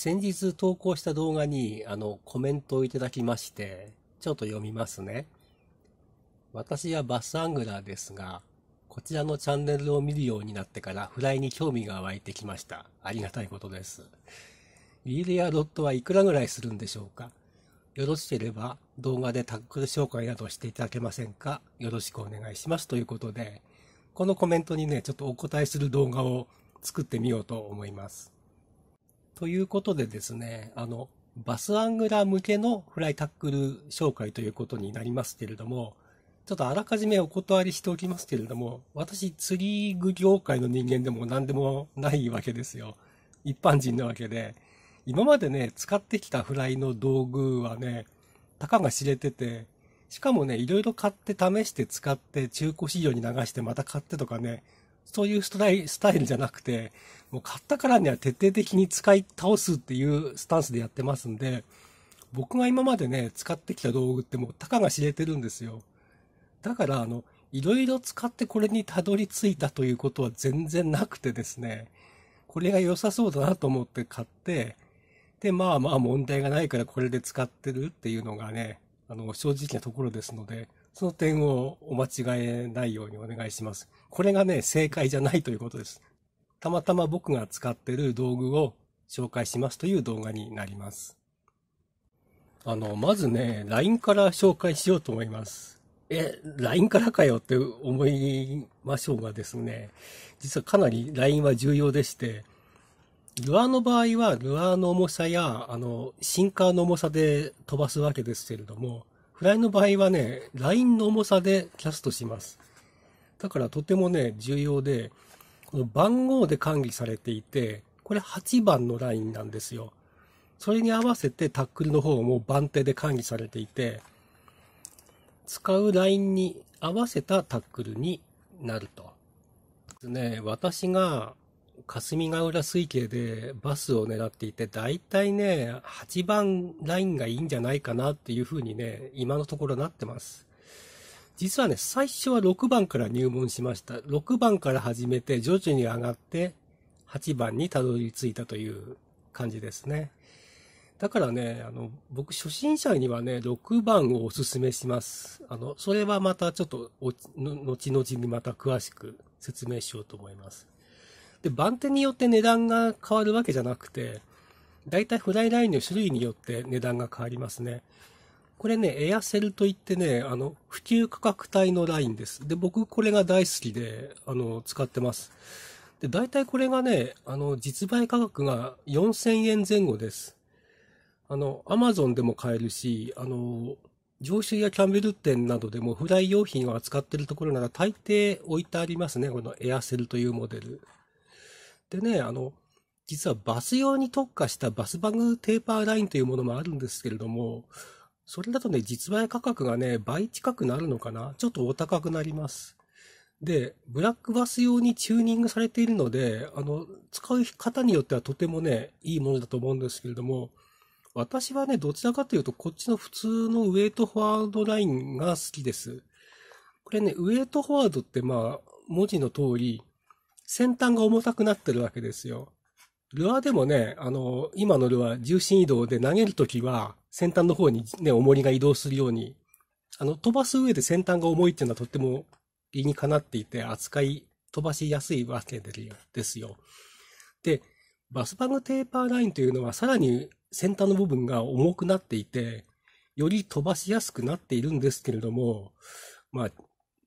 先日投稿した動画に、あの、コメントをいただきまして、ちょっと読みますね。私はバスアングラーですが、こちらのチャンネルを見るようになってからフライに興味が湧いてきました。ありがたいことです。リールやロットはいくらぐらいするんでしょうかよろしければ動画でタックル紹介などしていただけませんかよろしくお願いしますということで、このコメントにね、ちょっとお答えする動画を作ってみようと思います。ということでですね、あの、バスアングラー向けのフライタックル紹介ということになりますけれども、ちょっとあらかじめお断りしておきますけれども、私、釣り具業界の人間でも何でもないわけですよ。一般人なわけで。今までね、使ってきたフライの道具はね、たかが知れてて、しかもね、いろいろ買って試して使って中古市場に流してまた買ってとかね、そういうスタイスタイルじゃなくて、もう買ったからには徹底的に使い倒すっていうスタンスでやってますんで、僕が今までね、使ってきた道具ってもうたかが知れてるんですよ。だから、あの、いろいろ使ってこれにたどり着いたということは全然なくてですね、これが良さそうだなと思って買って、で、まあまあ問題がないからこれで使ってるっていうのがね、あの、正直なところですので、その点をお間違えないようにお願いします。これがね、正解じゃないということです。たまたま僕が使ってる道具を紹介しますという動画になります。あの、まずね、LINE から紹介しようと思います。え、LINE からかよって思いましょうがですね、実はかなり LINE は重要でして、ルアーの場合はルアーの重さや、あの、シンカーの重さで飛ばすわけですけれども、フライの場合はね、ラインの重さでキャストします。だからとてもね、重要で、この番号で管理されていて、これ8番のラインなんですよ。それに合わせてタックルの方も番手で管理されていて、使うラインに合わせたタックルになると。ですね、私が霞ヶ浦水系でバスを狙っていて、大体ね、8番ラインがいいんじゃないかなっていうふうにね、今のところなってます。実はね、最初は6番から入門しました。6番から始めて、徐々に上がって、8番にたどり着いたという感じですね。だからね、あの、僕初心者にはね、6番をおすすめします。あの、それはまたちょっと、後々にまた詳しく説明しようと思います。で、番手によって値段が変わるわけじゃなくて、だいたいフライラインの種類によって値段が変わりますね。これね、エアセルといってね、あの、普及価格帯のラインです。で、僕これが大好きで、あの、使ってます。で、大体これがね、あの、実売価格が4000円前後です。あの、アマゾンでも買えるし、あの、上州やキャンベル店などでもフライ用品を扱っているところなら大抵置いてありますね。このエアセルというモデル。でね、あの、実はバス用に特化したバスバグテーパーラインというものもあるんですけれども、それだとね、実売価格がね、倍近くなるのかなちょっとお高くなります。で、ブラックバス用にチューニングされているので、あの、使う方によってはとてもね、いいものだと思うんですけれども、私はね、どちらかというと、こっちの普通のウェイトフォワードラインが好きです。これね、ウェイトフォワードってまあ、文字の通り、先端が重たくなってるわけですよ。ルアーでもね、あの、今のルアー、重心移動で投げるときは、先端の方にね、重りが移動するように、あの、飛ばす上で先端が重いっていうのはとっても理にかなっていて、扱い、飛ばしやすいわけですよ。で、バスバグテーパーラインというのは、さらに先端の部分が重くなっていて、より飛ばしやすくなっているんですけれども、まあ、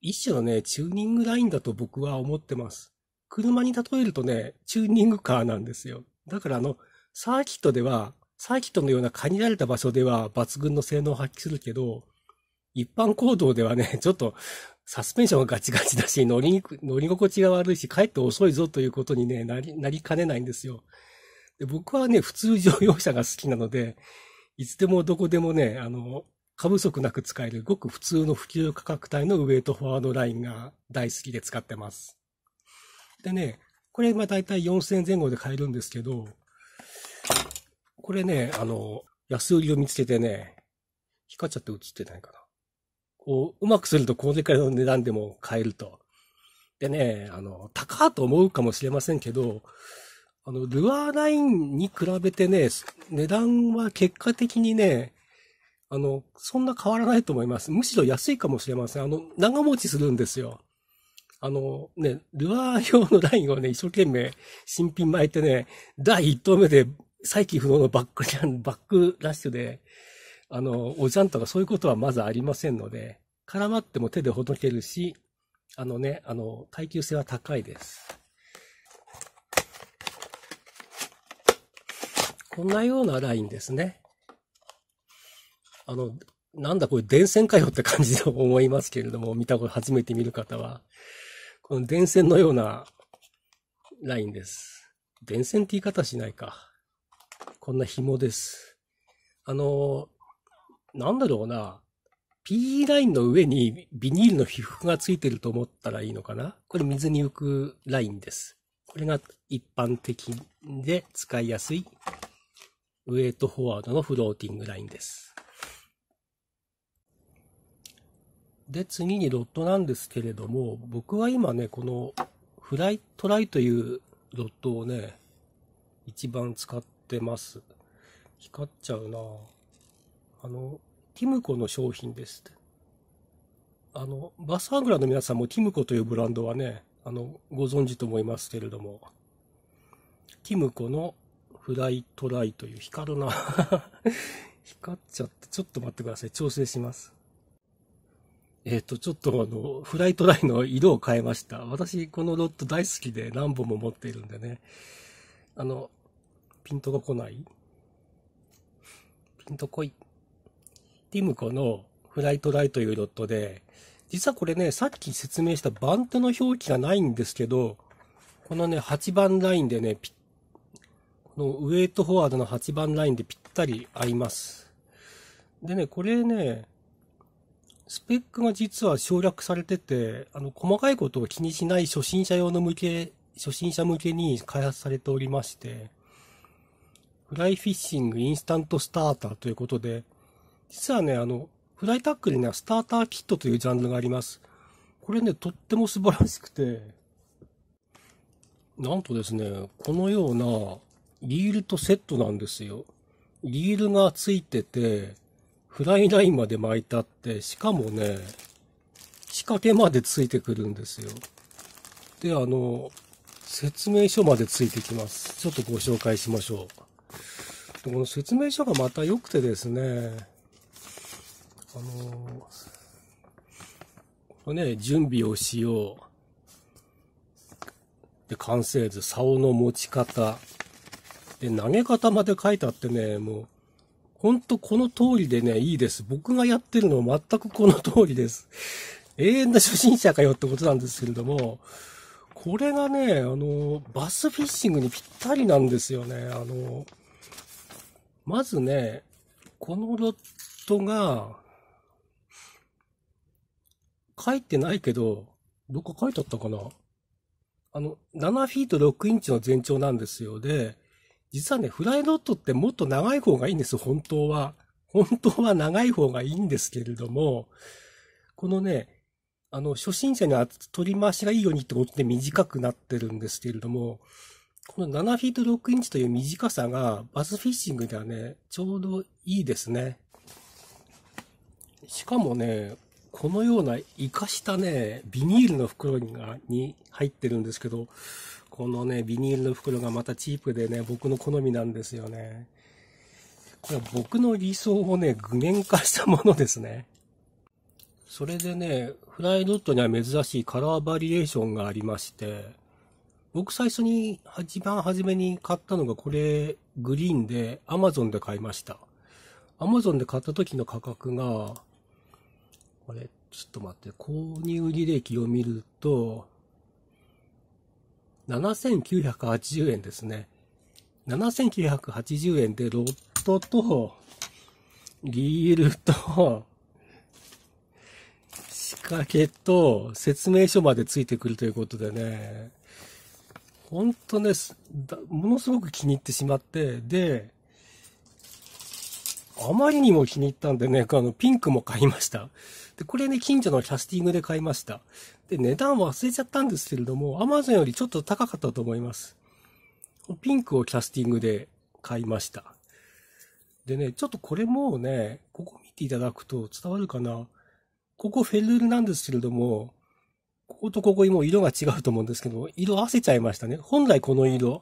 一種のね、チューニングラインだと僕は思ってます。車に例えるとね、チューニングカーなんですよ。だからあの、サーキットでは、サーキットのような限られた場所では抜群の性能を発揮するけど、一般行動ではね、ちょっとサスペンションがガチガチだし、乗りにく、乗り心地が悪いし、帰って遅いぞということにね、なり、なりかねないんですよ。で僕はね、普通乗用車が好きなので、いつでもどこでもね、あの、過不足なく使えるごく普通の普及価格帯のウェイトフォワードラインが大好きで使ってます。でね、これ、まだいたい4000円前後で買えるんですけど、これね、あの、安売りを見つけてね、光っちゃって映ってないかな。こう、うまくするとこのくらいの値段でも買えると。でね、あの、高と思うかもしれませんけど、あの、ルアーラインに比べてね、値段は結果的にね、あの、そんな変わらないと思います。むしろ安いかもしれません。あの、長持ちするんですよ。あのね、ルアー用のラインをね、一生懸命新品巻いてね、第1投目で再起不能のバックキャン、バックラッシュで、あの、おじゃんとかそういうことはまずありませんので、絡まっても手でほどけるし、あのね、あの、耐久性は高いです。こんなようなラインですね。あの、なんだこれ電線かよって感じで思いますけれども、見たこと初めて見る方は。電線のようなラインです。電線って言い方しないか。こんな紐です。あの、なんだろうな。PE ラインの上にビニールの皮膚がついてると思ったらいいのかなこれ水に浮くラインです。これが一般的で使いやすいウェイトフォワードのフローティングラインです。で、次にロットなんですけれども、僕は今ね、このフライトライというロットをね、一番使ってます。光っちゃうなあの、ティムコの商品ですって。あの、バスアングラの皆さんもティムコというブランドはね、あの、ご存知と思いますけれども、ティムコのフライトライという光るな 光っちゃって、ちょっと待ってください。調整します。えっ、ー、と、ちょっとあの、フライトラインの色を変えました。私、このロット大好きで何本も持っているんでね。あの、ピントが来ないピント来い。ティムコのフライトライというロットで、実はこれね、さっき説明した番手の表記がないんですけど、このね、8番ラインでね、このウェイトフォワードの8番ラインでぴったり合います。でね、これね、スペックが実は省略されてて、あの、細かいことを気にしない初心者用の向け、初心者向けに開発されておりまして、フライフィッシングインスタントスターターということで、実はね、あの、フライタックルにはスターターキットというジャンルがあります。これね、とっても素晴らしくて、なんとですね、このようなリールとセットなんですよ。リールがついてて、フライラインまで巻いたって、しかもね、仕掛けまでついてくるんですよ。で、あの、説明書までついてきます。ちょっとご紹介しましょう。この説明書がまた良くてですね、あの、これね、準備をしよう。で、完成図、竿の持ち方。で、投げ方まで書いてあってね、もう、ほんとこの通りでね、いいです。僕がやってるの全くこの通りです。永遠な初心者かよってことなんですけれども、これがね、あの、バスフィッシングにぴったりなんですよね。あの、まずね、このロットが、書いてないけど、どっか書いてあったかなあの、7フィート6インチの全長なんですよ。で、実はね、フライドットってもっと長い方がいいんです、本当は。本当は長い方がいいんですけれども、このね、あの、初心者には取り回しがいいようにってことで短くなってるんですけれども、この7フィート6インチという短さが、バスフィッシングではね、ちょうどいいですね。しかもね、このような活かしたね、ビニールの袋に入ってるんですけど、このね、ビニールの袋がまたチープでね、僕の好みなんですよね。これは僕の理想をね、具現化したものですね。それでね、フライドットには珍しいカラーバリエーションがありまして、僕最初に、一番初めに買ったのがこれ、グリーンで Amazon で買いました。Amazon で買った時の価格が、これ、ちょっと待って、購入履歴を見ると、7980円ですね。7980円でロットと、リールと、仕掛けと説明書までついてくるということでね、ほんとね、ものすごく気に入ってしまって、で、あまりにも気に入ったんでね、あの、ピンクも買いました。で、これね、近所のキャスティングで買いました。で、値段忘れちゃったんですけれども、Amazon よりちょっと高かったと思います。ピンクをキャスティングで買いました。でね、ちょっとこれもね、ここ見ていただくと伝わるかな。ここフェルールなんですけれども、こことここにも色が違うと思うんですけど、色合わせちゃいましたね。本来この色。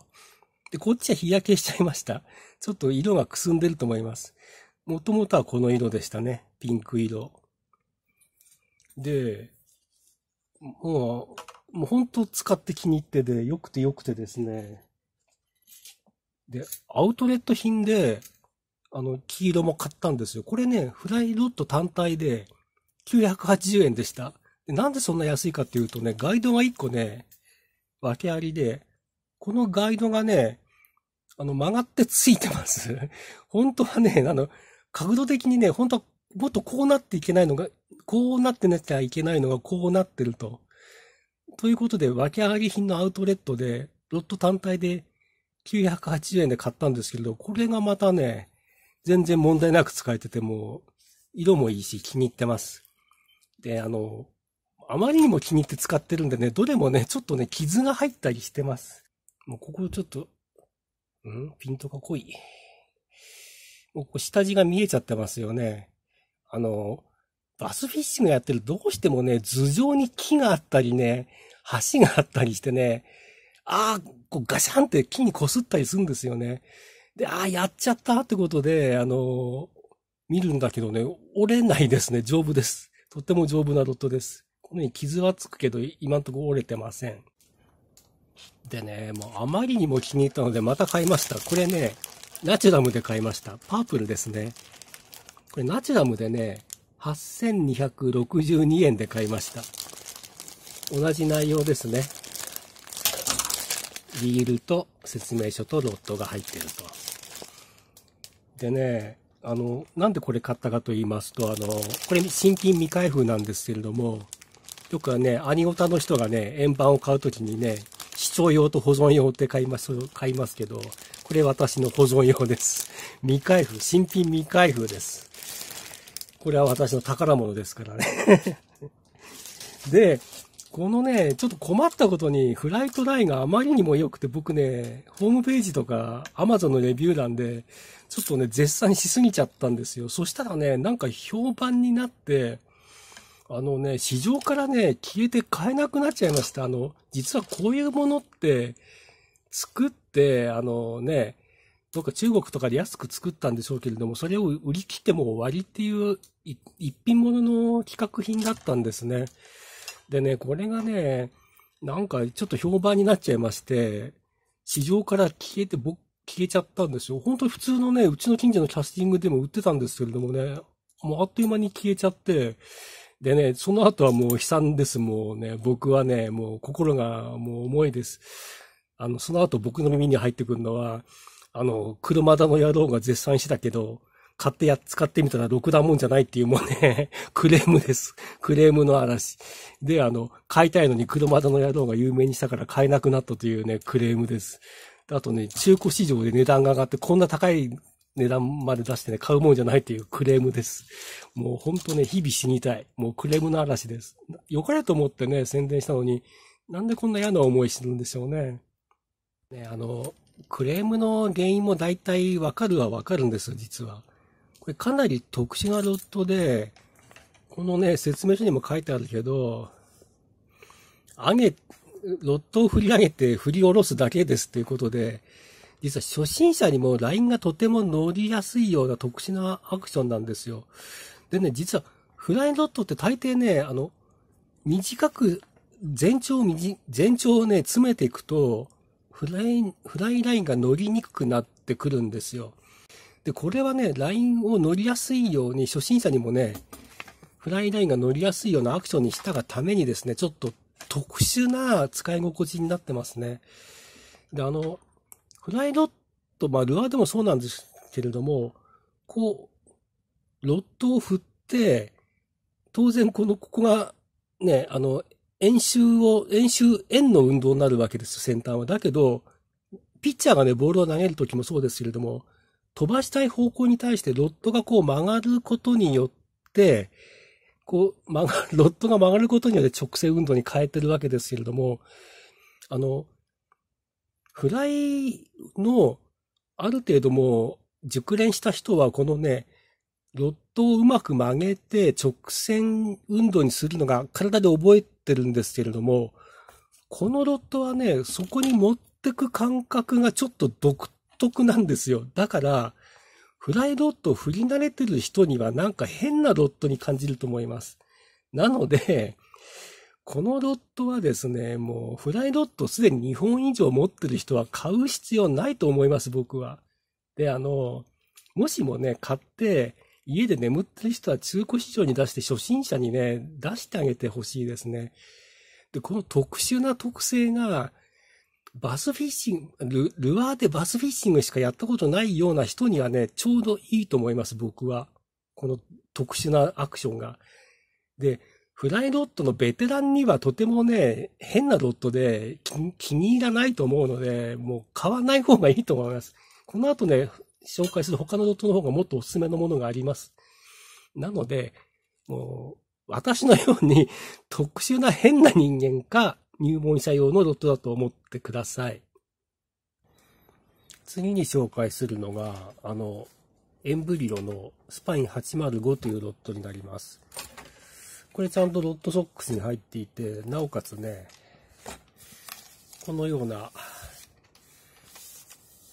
で、こっちは日焼けしちゃいました。ちょっと色がくすんでると思います。もともとはこの色でしたね。ピンク色。で、もう、もう本当使って気に入ってで、良くて良くてですね。で、アウトレット品で、あの、黄色も買ったんですよ。これね、フライロット単体で980円でした。でなんでそんな安いかっていうとね、ガイドが1個ね、訳ありで、このガイドがね、あの、曲がってついてます。本当はね、あの、角度的にね、本当はもっとこうなっていけないのが、こうなってなきゃいけないのがこうなってると。ということで、訳あげ品のアウトレットで、ロット単体で980円で買ったんですけれど、これがまたね、全然問題なく使えてても、色もいいし気に入ってます。で、あの、あまりにも気に入って使ってるんでね、どれもね、ちょっとね、傷が入ったりしてます。もうここちょっと、んピントが濃い。もうこう下地が見えちゃってますよね。あの、バスフィッシングやってるどうしてもね、頭上に木があったりね、橋があったりしてね、ああ、こうガシャンって木に擦ったりするんですよね。で、ああ、やっちゃったってことで、あの見るんだけどね、折れないですね。丈夫です。とっても丈夫なドットです。このように傷はつくけど、今んとこ折れてません。でね、もうあまりにも気に入ったので、また買いました。これね、ナチュラムで買いました。パープルですね。これナチュラムでね、8262円で買いました。同じ内容ですね。リールと説明書とロットが入ってると。でね、あの、なんでこれ買ったかと言いますと、あの、これ新品未開封なんですけれども、よくはね、兄オタの人がね、円盤を買うときにね、視聴用と保存用って買います、買いますけど、これ私の保存用です。未開封、新品未開封です。これは私の宝物ですからね で、このね、ちょっと困ったことに、フライトラインがあまりにも良くて、僕ね、ホームページとか、アマゾンのレビュー欄で、ちょっとね、絶賛しすぎちゃったんですよ。そしたらね、なんか評判になって、あのね、市場からね、消えて買えなくなっちゃいました。あの、実はこういうものって、作って、あのね、どっか中国とかで安く作ったんでしょうけれども、それを売り切っても終わりっていう一品物の企画品だったんですね。でね、これがね、なんかちょっと評判になっちゃいまして、市場から消えて、僕、消えちゃったんですよ。本当に普通のね、うちの近所のキャスティングでも売ってたんですけれどもね、もうあっという間に消えちゃって、でね、その後はもう悲惨です。もうね、僕はね、もう心がもう重いです。あの、その後僕の耳に入ってくるのは、あの、車田の野郎が絶賛してたけど、買ってや、使ってみたらろくなもんじゃないっていうもんね、クレームです。クレームの嵐。で、あの、買いたいのに車田の野郎が有名にしたから買えなくなったというね、クレームです。あとね、中古市場で値段が上がって、こんな高い値段まで出してね、買うもんじゃないっていうクレームです。もうほんとね、日々死にたい。もうクレームの嵐です。良かれと思ってね、宣伝したのに、なんでこんな嫌な思いするんでしょうね。ね、あの、クレームの原因も大体わかるはわかるんですよ、実は。これかなり特殊なロットで、このね、説明書にも書いてあるけど、上げ、ロットを振り上げて振り下ろすだけですっていうことで、実は初心者にもラインがとても乗りやすいような特殊なアクションなんですよ。でね、実はフライロットって大抵ね、あの、短く、全長を全長をね、詰めていくと、フライ、フライラインが乗りにくくなってくるんですよ。で、これはね、ラインを乗りやすいように、初心者にもね、フライラインが乗りやすいようなアクションにしたがためにですね、ちょっと特殊な使い心地になってますね。で、あの、フライロット、まあ、ルアーでもそうなんですけれども、こう、ロットを振って、当然この、ここが、ね、あの、演習を、演習、円の運動になるわけです、先端は。だけど、ピッチャーがね、ボールを投げるときもそうですけれども、飛ばしたい方向に対してロットがこう曲がることによって、こう、曲がる、ロットが曲がることによって直線運動に変えてるわけですけれども、あの、フライの、ある程度もう、熟練した人は、このね、ロットをうまく曲げて直線運動にするのが体で覚えってるんですけれども、このロットはね、そこに持ってく感覚がちょっと独特なんですよ。だから、フライロットを振り慣れてる人にはなんか変なロットに感じると思います。なので、このロットはですね、もうフライロットすでに2本以上持ってる人は買う必要ないと思います、僕は。で、あの、もしもね、買って、家で眠ってる人は中古市場に出して初心者にね、出してあげてほしいですね。で、この特殊な特性が、バスフィッシングル、ルアーでバスフィッシングしかやったことないような人にはね、ちょうどいいと思います、僕は。この特殊なアクションが。で、フライロットのベテランにはとてもね、変なロットで気に入らないと思うので、もう買わない方がいいと思います。この後ね、紹介する他のドットの方がもっとおすすめのものがあります。なので、もう、私のように 特殊な変な人間か入門者用のドットだと思ってください。次に紹介するのが、あの、エンブリロのスパイン805というドットになります。これちゃんとドットソックスに入っていて、なおかつね、このような、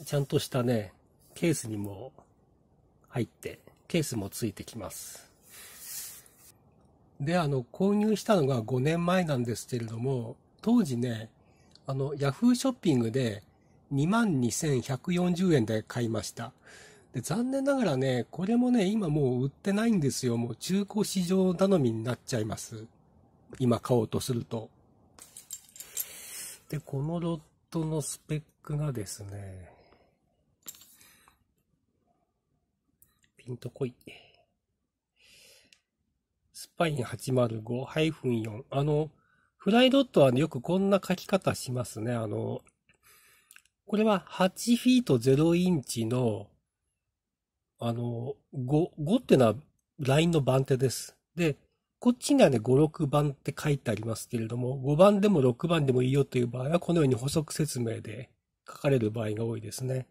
ちゃんとしたね、ケースにも入って、ケースもついてきます。で、あの、購入したのが5年前なんですけれども、当時ね、あの、yahoo！ショッピングで22,140円で買いました。で、残念ながらね、これもね、今もう売ってないんですよ。もう中古市場頼みになっちゃいます。今買おうとすると。で、このロットのスペックがですね、ピンとこい。スパイン805-4。あの、フライドットは、ね、よくこんな書き方しますね。あの、これは8フィート0インチの、あの、5、5ってのはラインの番手です。で、こっちにはね、5、6番って書いてありますけれども、5番でも6番でもいいよという場合は、このように補足説明で書かれる場合が多いですね。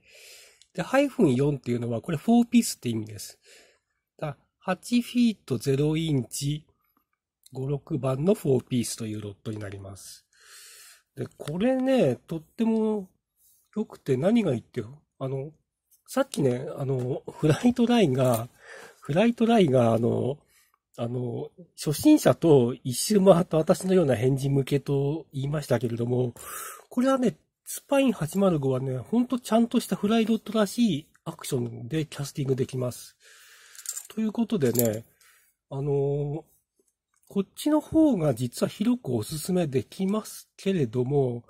で、ハイフン4っていうのは、これ4ピースって意味です。だ8フィート0インチ5、6番の4ピースというロットになります。で、これね、とっても良くて何がいいって、あの、さっきね、あの、フライトラインが、フライトラインが、あの、あの、初心者と一周回った私のような返事向けと言いましたけれども、これはね、スパイン805はね、ほんとちゃんとしたフライドットらしいアクションでキャスティングできます。ということでね、あのー、こっちの方が実は広くおすすめできますけれども、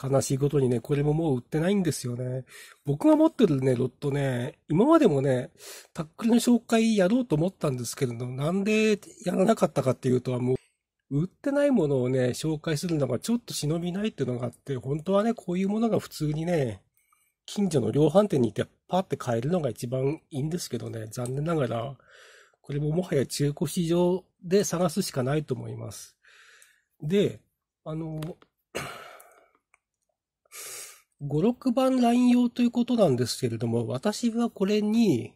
悲しいことにね、これももう売ってないんですよね。僕が持ってるね、ロットね、今までもね、タックルの紹介やろうと思ったんですけれど、なんでやらなかったかっていうとはもう、売ってないものをね、紹介するのがちょっと忍びないっていうのがあって、本当はね、こういうものが普通にね、近所の量販店に行ってパって買えるのが一番いいんですけどね、残念ながら、これももはや中古市場で探すしかないと思います。で、あの、5、6番ライン用ということなんですけれども、私はこれに、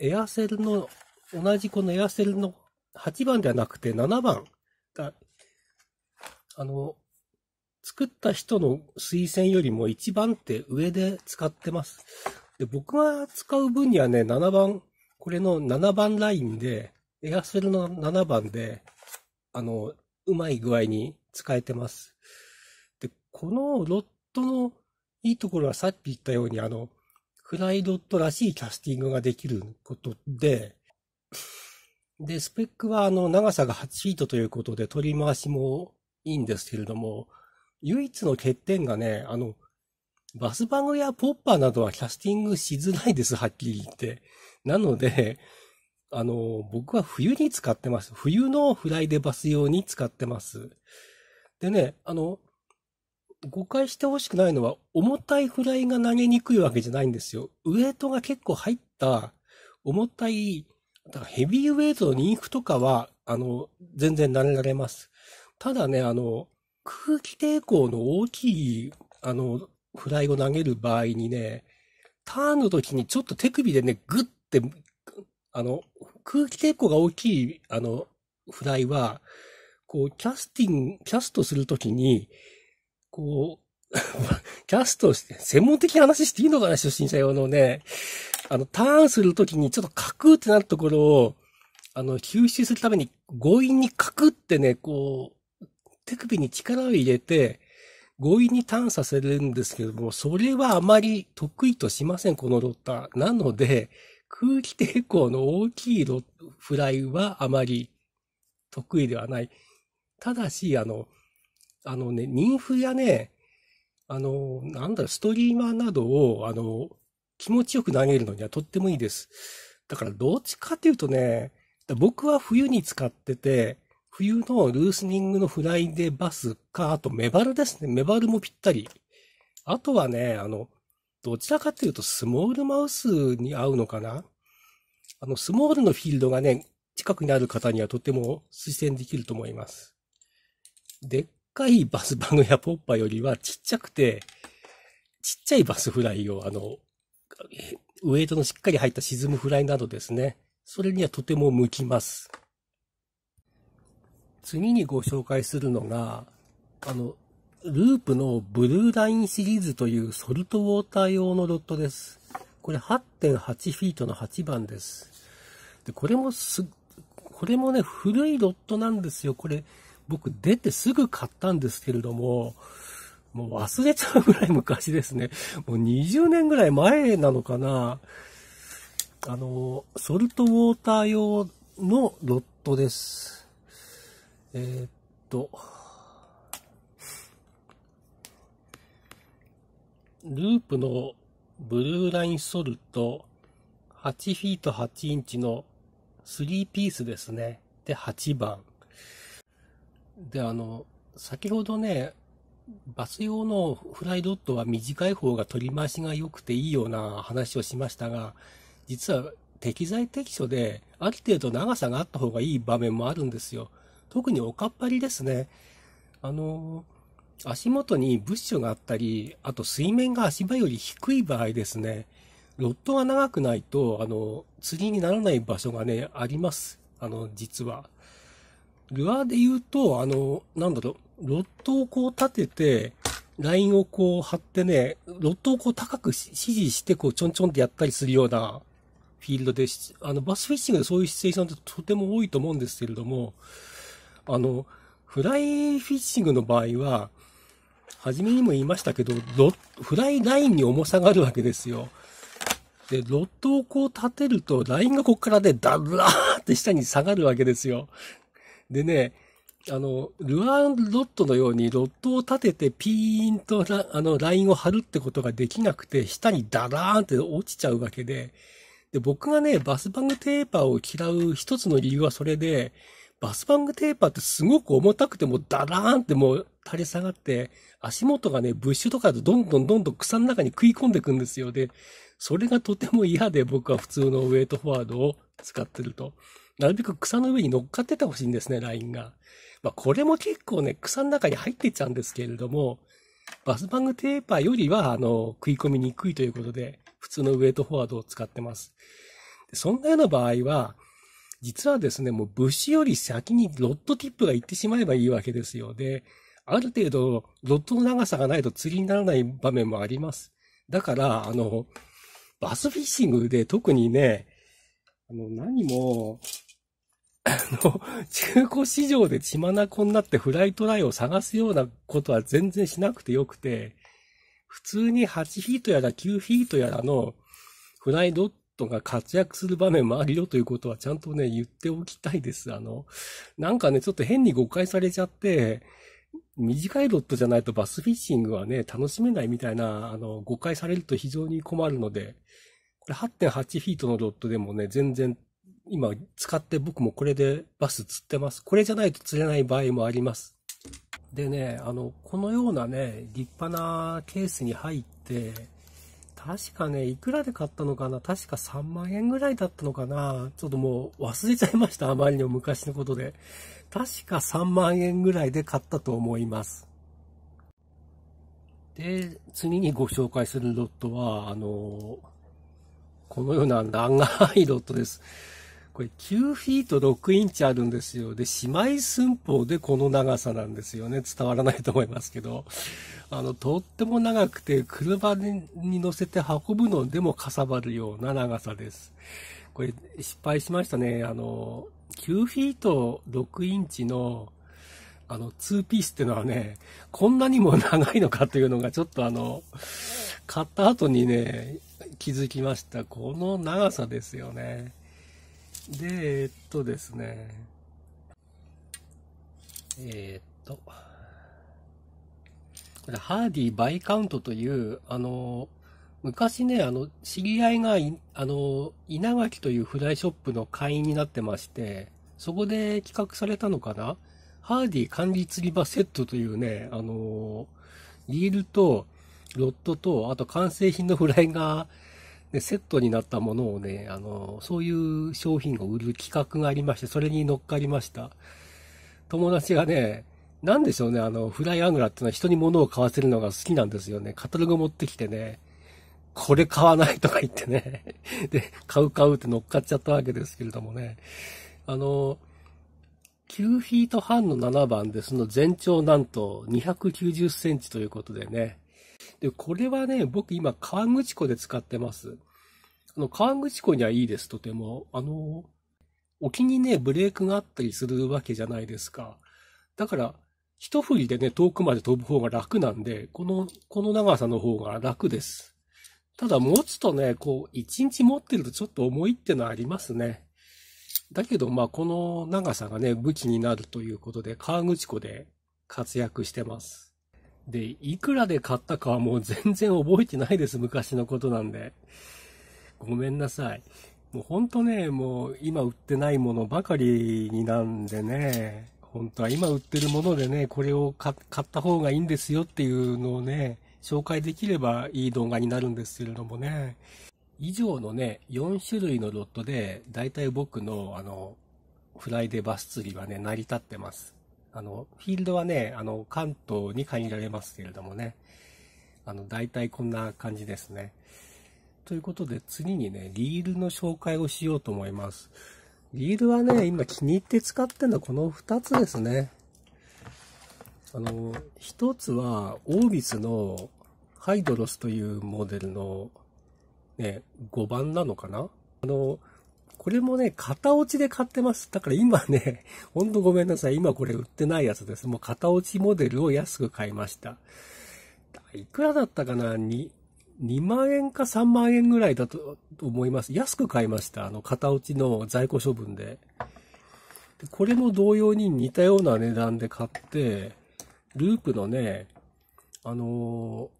エアセルの、同じこのエアセルの8番ではなくて7番た、あの、作った人の推薦よりも1番って上で使ってます。で、僕が使う分にはね、7番、これの7番ラインで、エアセルの7番で、あの、うまい具合に使えてます。で、このロットのいいところはさっき言ったように、あの、フライドットらしいキャスティングができることで、で、スペックはあの長さが8フィートということで取り回しもいいんですけれども、唯一の欠点がね、あの、バスバグやポッパーなどはキャスティングしづらいです、はっきり言って。なので、あの、僕は冬に使ってます。冬のフライデバス用に使ってます。でね、あの、誤解してほしくないのは、重たいフライが投げにくいわけじゃないんですよ。ウエイトが結構入った、重たいだからヘビーウェイトのリンクとかは、あの、全然慣れられます。ただね、あの、空気抵抗の大きい、あの、フライを投げる場合にね、ターンの時にちょっと手首でね、グッて、あの、空気抵抗が大きい、あの、フライは、こう、キャスティング、キャストするときに、こう、キャストして、専門的な話していいのかな、初心者用のね。あの、ターンするときにちょっとカクってなるところを、あの、吸収するために強引にカクってね、こう、手首に力を入れて、強引にターンさせるんですけども、それはあまり得意としません、このロッター。なので、空気抵抗の大きいロフライはあまり得意ではない。ただし、あの、あのね、妊婦やね、あの、なんだろストリーマーなどを、あの、気持ちよく投げるのにはとってもいいです。だからどっちかっていうとね、僕は冬に使ってて、冬のルースニングのフライデーバスか、あとメバルですね。メバルもぴったり。あとはね、あの、どちらかっていうとスモールマウスに合うのかなあの、スモールのフィールドがね、近くにある方にはとても推薦できると思います。でっかいバスバグやポッパよりはちっちゃくて、ちっちゃいバスフライをあの、ウェイトのしっかり入った沈むフライなどですね。それにはとても向きます。次にご紹介するのが、あの、ループのブルーラインシリーズというソルトウォーター用のロットです。これ8.8フィートの8番です。で、これもす、これもね、古いロットなんですよ。これ、僕出てすぐ買ったんですけれども、もう忘れちゃうぐらい昔ですね。もう20年ぐらい前なのかな。あの、ソルトウォーター用のロットです。えー、っと、ループのブルーラインソルト8フィート8インチの3ピースですね。で、8番。で、あの、先ほどね、バス用のフライドットは短い方が取り回しが良くていいような話をしましたが、実は適材適所である程度長さがあった方がいい場面もあるんですよ。特におかっぱりですね。あの、足元にブッシュがあったり、あと水面が足場より低い場合ですね、ロットが長くないと、あの、釣りにならない場所がね、あります。あの、実は。ルアーで言うと、あの、なんだろう、ロットをこう立てて、ラインをこう張ってね、ロットをこう高く指示して、こうちょんちょんってやったりするようなフィールドで、あの、バスフィッシングでそういうシチュエーションってとても多いと思うんですけれども、あの、フライフィッシングの場合は、初めにも言いましたけど、ロフライラインに重さがあるわけですよ。で、ロットをこう立てると、ラインがこっからで、ね、ダラーって下に下がるわけですよ。でね、あの、ルアーロットのようにロットを立ててピーンとラあのラインを張るってことができなくて、下にダラーンって落ちちゃうわけで、で、僕がね、バスバングテーパーを嫌う一つの理由はそれで、バスバングテーパーってすごく重たくてもダラーンってもう垂れ下がって、足元がね、ブッシュとかでどんどんどんどん草の中に食い込んでいくんですよ。で、それがとても嫌で僕は普通のウェイトフォワードを使ってると。なるべく草の上に乗っかっててほしいんですね、ラインが。まあ、これも結構ね、草の中に入っていっちゃうんですけれども、バスバングテーパーよりは、あの、食い込みにくいということで、普通のウェイトフォワードを使ってます。そんなような場合は、実はですね、もう物資より先にロッドティップが行ってしまえばいいわけですよ。で、ある程度、ロッドの長さがないと釣りにならない場面もあります。だから、あの、バスフィッシングで特にね、あの、何も、あの、中古市場で血眼になってフライトライを探すようなことは全然しなくてよくて、普通に8フィートやら9フィートやらのフライドットが活躍する場面もあるよということはちゃんとね、言っておきたいです。あの、なんかね、ちょっと変に誤解されちゃって、短いロットじゃないとバスフィッシングはね、楽しめないみたいな、あの、誤解されると非常に困るので、これ8.8フィートのロットでもね、全然、今使って僕もこれでバス釣ってます。これじゃないと釣れない場合もあります。でね、あの、このようなね、立派なケースに入って、確かね、いくらで買ったのかな確か3万円ぐらいだったのかなちょっともう忘れちゃいました。あまりにも昔のことで。確か3万円ぐらいで買ったと思います。で、次にご紹介するロットは、あの、このような長いロットです。これ9フィート6インチあるんですよ。で、姉妹寸法でこの長さなんですよね。伝わらないと思いますけど。あの、とっても長くて、車に乗せて運ぶのでもかさばるような長さです。これ、失敗しましたね。あの、9フィート6インチの、あの、2ピースってのはね、こんなにも長いのかというのが、ちょっとあの、買った後にね、気づきました。この長さですよね。で、えっとですね。えー、っと。これ、ハーディバイカウントという、あの、昔ね、あの、知り合いがい、あの、稲垣というフライショップの会員になってまして、そこで企画されたのかなハーディ管理釣り場セットというね、あの、リールと、ロットと、あと完成品のフライが、ね、セットになったものをね、あの、そういう商品を売る企画がありまして、それに乗っかりました。友達がね、なんでしょうね、あの、フライアングラーってのは人に物を買わせるのが好きなんですよね。カタログ持ってきてね、これ買わないとか言ってね で、買う買うって乗っかっちゃったわけですけれどもね。あの、9フィート半の7番で、その全長なんと290センチということでね。で、これはね、僕今、川口湖で使ってます。あの、川口湖にはいいです、とても。あの、沖にね、ブレークがあったりするわけじゃないですか。だから、一振りでね、遠くまで飛ぶ方が楽なんで、この、この長さの方が楽です。ただ持つとね、こう、一日持ってるとちょっと重いってのはありますね。だけど、まあ、この長さがね、武器になるということで、河口湖で活躍してます。で、いくらで買ったかはもう全然覚えてないです、昔のことなんで。ごめんなさい。もうほんとね、もう今売ってないものばかりになんでね、本当は今売ってるものでね、これを買った方がいいんですよっていうのをね、紹介できればいい動画になるんですけれどもね。以上のね、4種類のロットで、だいたい僕の、あの、フライデーバス釣りはね、成り立ってます。あの、フィールドはね、あの、関東に限られますけれどもね。あの、だいたいこんな感じですね。ということで、次にね、リールの紹介をしようと思います。リールはね、今気に入って使ってるのはこの2つですね。あの、1つは、オービスのハイドロスというモデルの、ね、5番なのかなあの、これもね、型落ちで買ってます。だから今ね、ほんとごめんなさい。今これ売ってないやつです。もう型落ちモデルを安く買いました。いくらだったかな 2, 2万円か3万円ぐらいだと思います。安く買いました。あの、型落ちの在庫処分で。でこれも同様に似たような値段で買って、ループのね、あの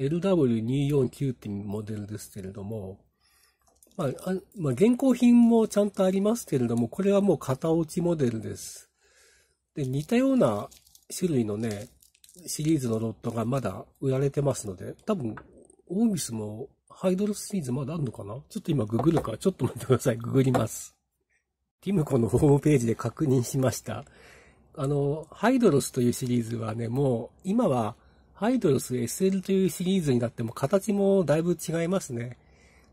LW249 っていうモデルですけれども、まあ、まあ、現行品もちゃんとありますけれども、これはもう型落ちモデルです。で、似たような種類のね、シリーズのロットがまだ売られてますので、多分、オービスもハイドスシリーズまだあるのかなちょっと今ググるかちょっと待ってください。ググります。ティムコのホームページで確認しました。あの、ハイドロスというシリーズはね、もう今はアイドルス SL というシリーズになっても形もだいぶ違いますね。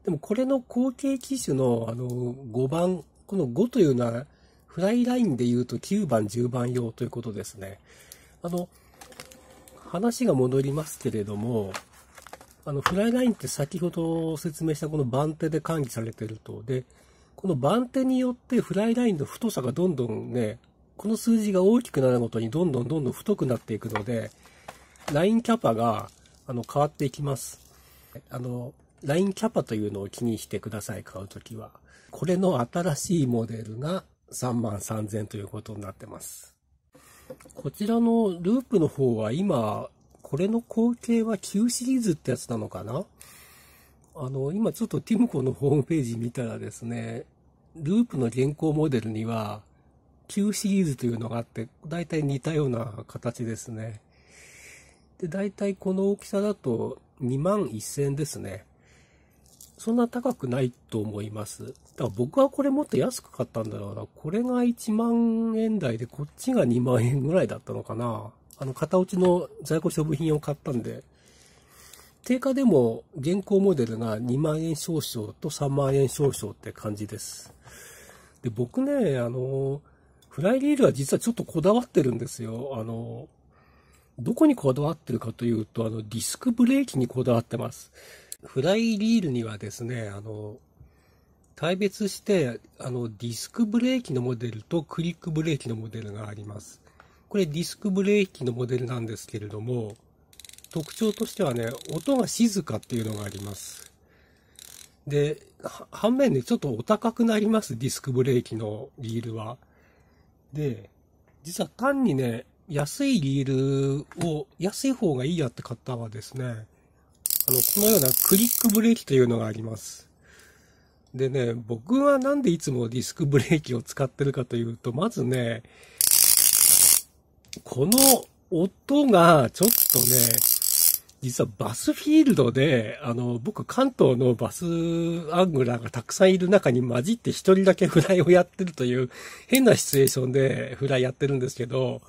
でもこれの後継機種のあの5番、この5というのはフライラインで言うと9番、10番用ということですね。あの、話が戻りますけれども、あの、フライラインって先ほど説明したこの番手で管理されてると、で、この番手によってフライラインの太さがどんどんね、この数字が大きくなるごとにどんどんどんどん太くなっていくので、ラインキャパが、あの、変わっていきます。あの、ラインキャパというのを気にしてください、買うときは。これの新しいモデルが3万3000ということになってます。こちらのループの方は今、これの後継は旧シリーズってやつなのかなあの、今ちょっとティムコのホームページ見たらですね、ループの現行モデルには、旧シリーズというのがあって、だいたい似たような形ですね。で、大体この大きさだと2万1000円ですね。そんな高くないと思います。だから僕はこれもっと安く買ったんだろうな。これが1万円台で、こっちが2万円ぐらいだったのかな。あの、型落ちの在庫処分品を買ったんで。定価でも現行モデルが2万円少々と3万円少々って感じです。で、僕ね、あの、フライリールは実はちょっとこだわってるんですよ。あの、どこにこだわってるかというと、あの、ディスクブレーキにこだわってます。フライリールにはですね、あの、対別して、あの、ディスクブレーキのモデルとクリックブレーキのモデルがあります。これディスクブレーキのモデルなんですけれども、特徴としてはね、音が静かっていうのがあります。で、反面ね、ちょっとお高くなります、ディスクブレーキのリールは。で、実は単にね、安いリールを、安い方がいいやって方はですね、あの、このようなクリックブレーキというのがあります。でね、僕はなんでいつもディスクブレーキを使ってるかというと、まずね、この音がちょっとね、実はバスフィールドで、あの、僕関東のバスアングラーがたくさんいる中に混じって一人だけフライをやってるという変なシチュエーションでフライやってるんですけど、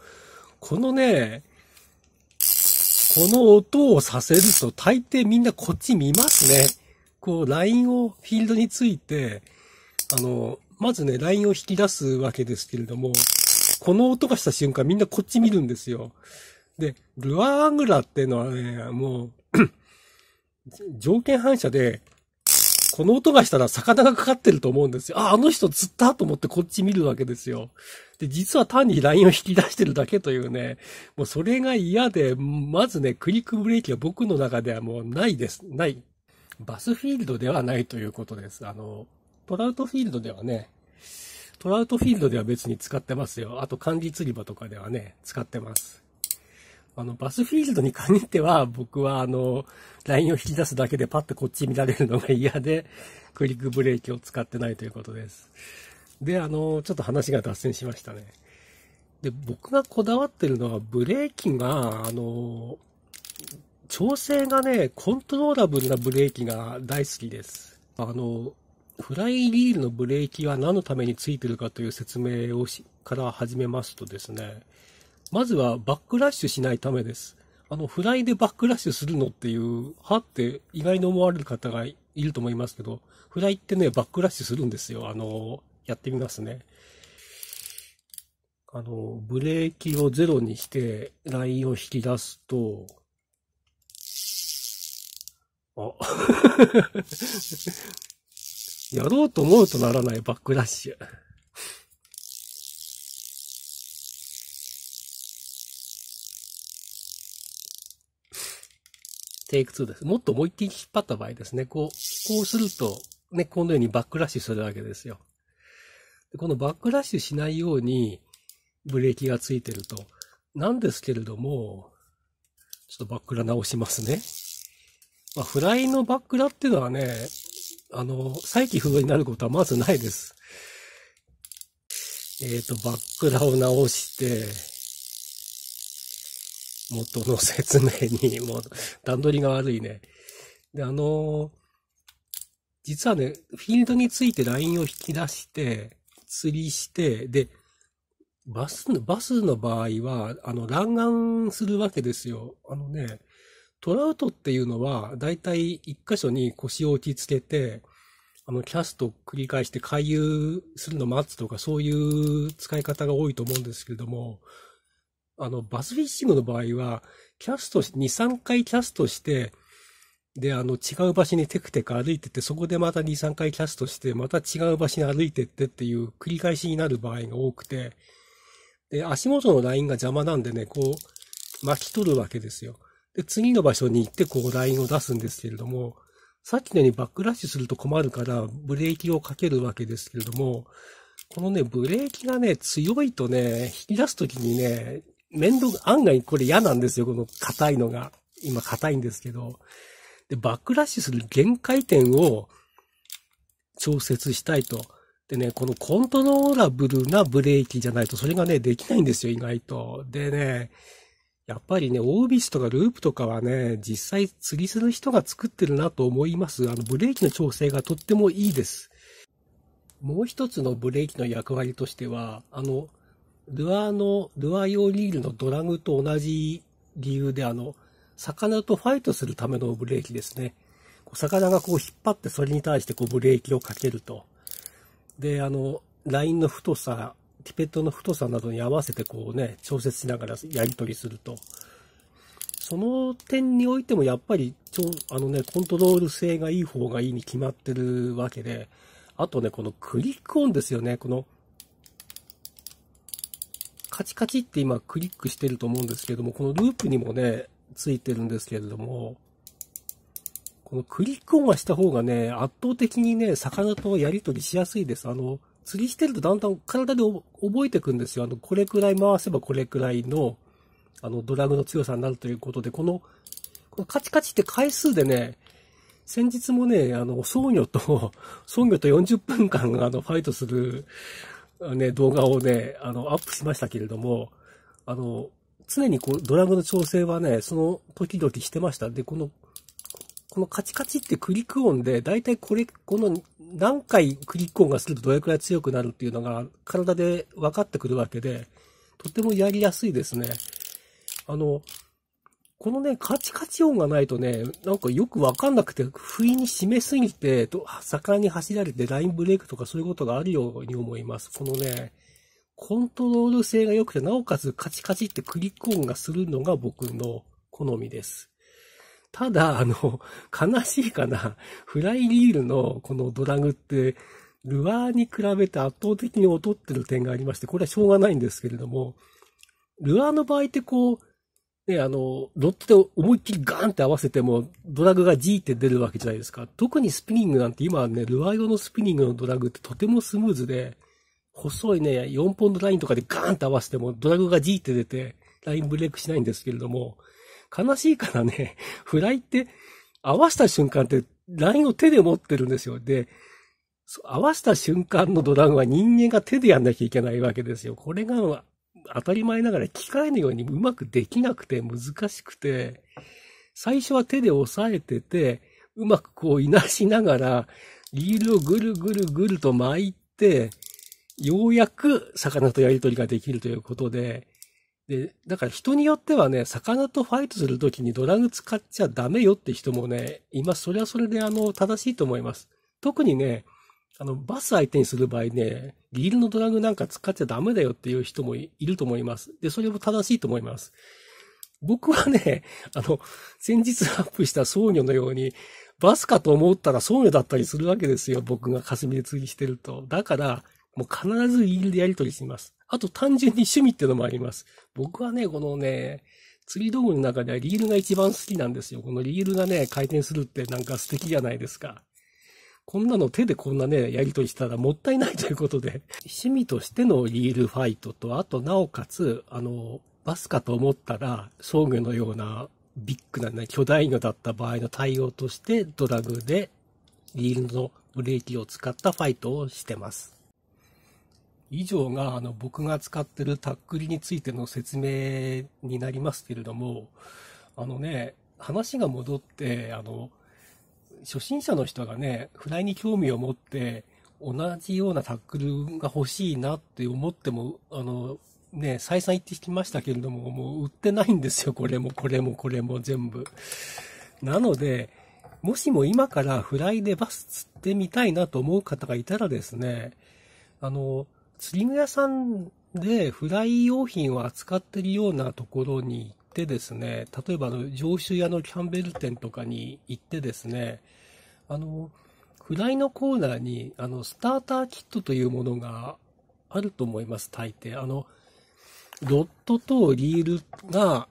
このね、この音をさせると大抵みんなこっち見ますね。こう、ラインをフィールドについて、あの、まずね、ラインを引き出すわけですけれども、この音がした瞬間みんなこっち見るんですよ。で、ルアーアングラーっていうのはね、もう 条件反射で、この音がしたら魚がかかってると思うんですよ。あ、あの人釣ったと思ってこっち見るわけですよ。で、実は単にラインを引き出してるだけというね、もうそれが嫌で、まずね、クリックブレーキは僕の中ではもうないです。ない。バスフィールドではないということです。あの、トラウトフィールドではね、トラウトフィールドでは別に使ってますよ。あと管理釣り場とかではね、使ってます。あの、バスフィールドに限っては、僕はあの、ラインを引き出すだけでパッとこっち見られるのが嫌で、クリックブレーキを使ってないということです。で、あの、ちょっと話が脱線しましたね。で、僕がこだわってるのは、ブレーキが、あの、調整がね、コントローラブルなブレーキが大好きです。あの、フライリールのブレーキは何のためについてるかという説明をしから始めますとですね、まずはバックラッシュしないためです。あの、フライでバックラッシュするのっていう、はって意外に思われる方がいると思いますけど、フライってね、バックラッシュするんですよ。あの、やってみますね。あの、ブレーキをゼロにしてラインを引き出すと、あ、やろうと思うとならないバックラッシュ。テイク2です。もっと思いっきり引っ張った場合ですね、こう、こうすると、ね、このようにバックラッシュするわけですよ。でこのバックラッシュしないようにブレーキがついてると。なんですけれども、ちょっとバックラ直しますね。まあ、フライのバックラっていうのはね、あの、再起不動になることはまずないです。えっ、ー、と、バックラを直して、元の説明に、もう段取りが悪いね。で、あのー、実はね、フィールドについてラインを引き出して、釣りして、で、バスの、バスの場合は、あの、乱眼するわけですよ。あのね、トラウトっていうのは、だいたい一箇所に腰を落ちつけて、あの、キャストを繰り返して回遊するの待つとか、そういう使い方が多いと思うんですけれども、あの、バスフィッシングの場合は、キャストし、2、3回キャストして、で、あの、違う場所にテクテク歩いてって、そこでまた2、3回キャストして、また違う場所に歩いてってっていう繰り返しになる場合が多くて、で、足元のラインが邪魔なんでね、こう、巻き取るわけですよ。で、次の場所に行って、こう、ラインを出すんですけれども、さっきのようにバックラッシュすると困るから、ブレーキをかけるわけですけれども、このね、ブレーキがね、強いとね、引き出すときにね、面倒、案外これ嫌なんですよ、この硬いのが。今硬いんですけど。で、バックラッシュする限界点を調節したいと。でね、このコントローラブルなブレーキじゃないと、それがね、できないんですよ、意外と。でね、やっぱりね、オービスとかループとかはね、実際釣りする人が作ってるなと思います。あの、ブレーキの調整がとってもいいです。もう一つのブレーキの役割としては、あの、ルアーの、ルアー用リールのドラグと同じ理由で、あの、魚とファイトするためのブレーキですね。魚がこう引っ張ってそれに対してこうブレーキをかけると。で、あの、ラインの太さ、ティペットの太さなどに合わせてこうね、調節しながらやり取りすると。その点においてもやっぱり、ちょあのね、コントロール性がいい方がいいに決まってるわけで、あとね、このクリックオンですよね。このカチカチって今クリックしてると思うんですけども、このループにもね、ついてるんですけれども、このクリック音がした方がね、圧倒的にね、魚とやりとりしやすいです。あの、釣りしてるとだんだん体で覚えてくんですよ。あの、これくらい回せばこれくらいの、あの、ドラグの強さになるということで、この、このカチカチって回数でね、先日もね、あの、僧侶と、僧侶と40分間、あの、ファイトするね、動画をね、あの、アップしましたけれども、あの、常にこう、ドラムの調整はね、その時々してました。で、この、このカチカチってクリック音で、だいたいこれ、この何回クリック音がするとどれくらい強くなるっていうのが体で分かってくるわけで、とてもやりやすいですね。あの、このね、カチカチ音がないとね、なんかよくわかんなくて、不意に締めすぎて、と、盛んに走られてラインブレイクとかそういうことがあるように思います。このね、コントロール性が良くて、なおかつカチカチってクリック音がするのが僕の好みです。ただ、あの、悲しいかな。フライリールのこのドラグって、ルアーに比べて圧倒的に劣ってる点がありまして、これはしょうがないんですけれども、ルアーの場合ってこう、ね、あの、ロットで思いっきりガーンって合わせても、ドラグが G って出るわけじゃないですか。特にスピニングなんて今ね、ルアー用のスピニングのドラグってとてもスムーズで、細いね、4ポンドラインとかでガーンって合わせても、ドラグが G って出て、ラインブレイクしないんですけれども、悲しいからね、フライって合わせた瞬間ってラインを手で持ってるんですよ。で、合わせた瞬間のドラグは人間が手でやんなきゃいけないわけですよ。これが当たり前ながら機械のようにうまくできなくて難しくて、最初は手で押さえてて、うまくこういなしながら、リールをぐるぐるぐると巻いて、ようやく魚とやりとりができるということで、で、だから人によってはね、魚とファイトするときにドラグ使っちゃダメよって人もね、今それはそれであの、正しいと思います。特にね、あの、バス相手にする場合ね、リールのドラグなんか使っちゃダメだよっていう人もいると思います。で、それも正しいと思います。僕はね、あの、先日アップした僧侶のように、バスかと思ったら僧侶だったりするわけですよ。僕が霞で釣りしてると。だから、もう必ずリールでやり取りします。あと単純に趣味っていうのもあります。僕はね、このね、釣り道具の中ではリールが一番好きなんですよ。このリールがね、回転するってなんか素敵じゃないですか。こんなの手でこんなね、やりとりしたらもったいないということで、趣味としてのリールファイトと、あとなおかつ、あの、バスかと思ったら、装具のようなビッグなね、巨大魚だった場合の対応として、ドラグでリールのブレーキを使ったファイトをしてます。以上が、あの、僕が使ってるタックリについての説明になりますけれども、あのね、話が戻って、あの、初心者の人がね、フライに興味を持って、同じようなタックルが欲しいなって思っても、あの、ね、再三言ってきましたけれども、もう売ってないんですよ。これもこれもこれも全部。なので、もしも今からフライでバス釣ってみたいなと思う方がいたらですね、あの、釣り具屋さんでフライ用品を扱ってるようなところに行ってですね、例えばあの、上州屋のキャンベル店とかに行ってですね、あの、フライのコーナーに、あの、スターターキットというものがあると思います、大抵。あの、ロットとリールが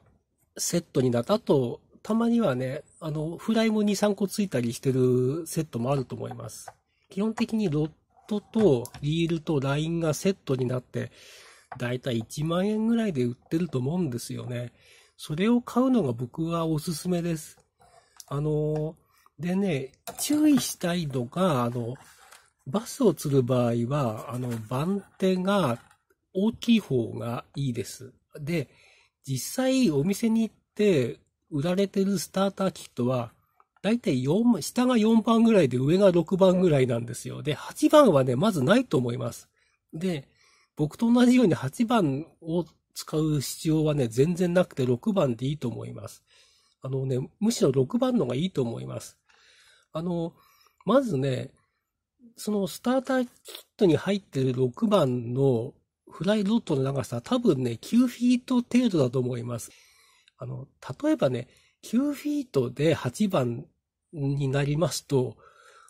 セットになった。あと、たまにはね、あの、フライも2、3個ついたりしてるセットもあると思います。基本的にロットとリールとラインがセットになって、だいたい1万円ぐらいで売ってると思うんですよね。それを買うのが僕はおすすめです。あのーでね、注意したいのが、あの、バスを釣る場合は、あの、番手が大きい方がいいです。で、実際お店に行って売られてるスターターキットは、だいたい4、下が4番ぐらいで上が6番ぐらいなんですよ。で、8番はね、まずないと思います。で、僕と同じように8番を使う必要はね、全然なくて6番でいいと思います。あのね、むしろ6番のがいいと思います。あの、まずね、そのスターターキットに入ってる6番のフライロットの長さ、多分ね、9フィート程度だと思います。あの、例えばね、9フィートで8番になりますと、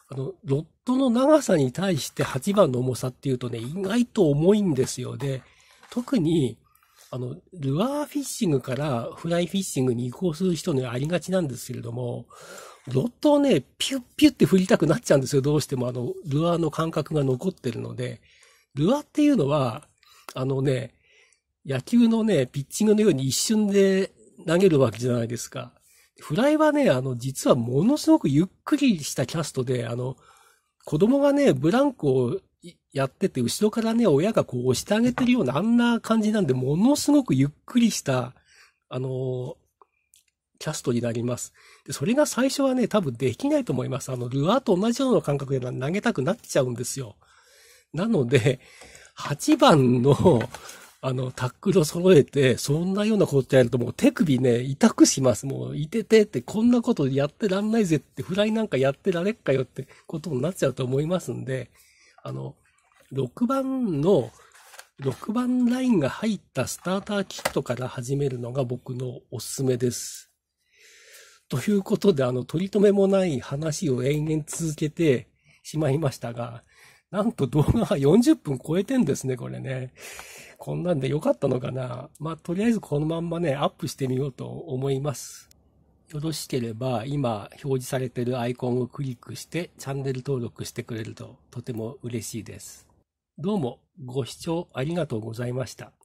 あの、ロットの長さに対して8番の重さっていうとね、意外と重いんですよで、特に、あの、ルアーフィッシングからフライフィッシングに移行する人にありがちなんですけれども、ロットをね、ピュッピュって振りたくなっちゃうんですよ。どうしてもあの、ルアーの感覚が残ってるので。ルアーっていうのは、あのね、野球のね、ピッチングのように一瞬で投げるわけじゃないですか。フライはね、あの、実はものすごくゆっくりしたキャストで、あの、子供がね、ブランコをやってて、後ろからね、親がこう押してあげてるような、あんな感じなんで、ものすごくゆっくりした、あの、キャストになります。で、それが最初はね、多分できないと思います。あの、ルアーと同じような感覚で投げたくなっちゃうんですよ。なので、8番の、あの、タックルを揃えて、そんなようなことやるともう手首ね、痛くします。もう、いててって、こんなことやってらんないぜって、フライなんかやってられっかよってことになっちゃうと思いますんで、あの、6番の、6番ラインが入ったスターターキットから始めるのが僕のおすすめです。ということで、あの、取り留めもない話を延々続けてしまいましたが、なんと動画が40分超えてんですね、これね。こんなんで良かったのかなまあ、とりあえずこのまんまね、アップしてみようと思います。よろしければ、今表示されているアイコンをクリックして、チャンネル登録してくれるととても嬉しいです。どうもご視聴ありがとうございました。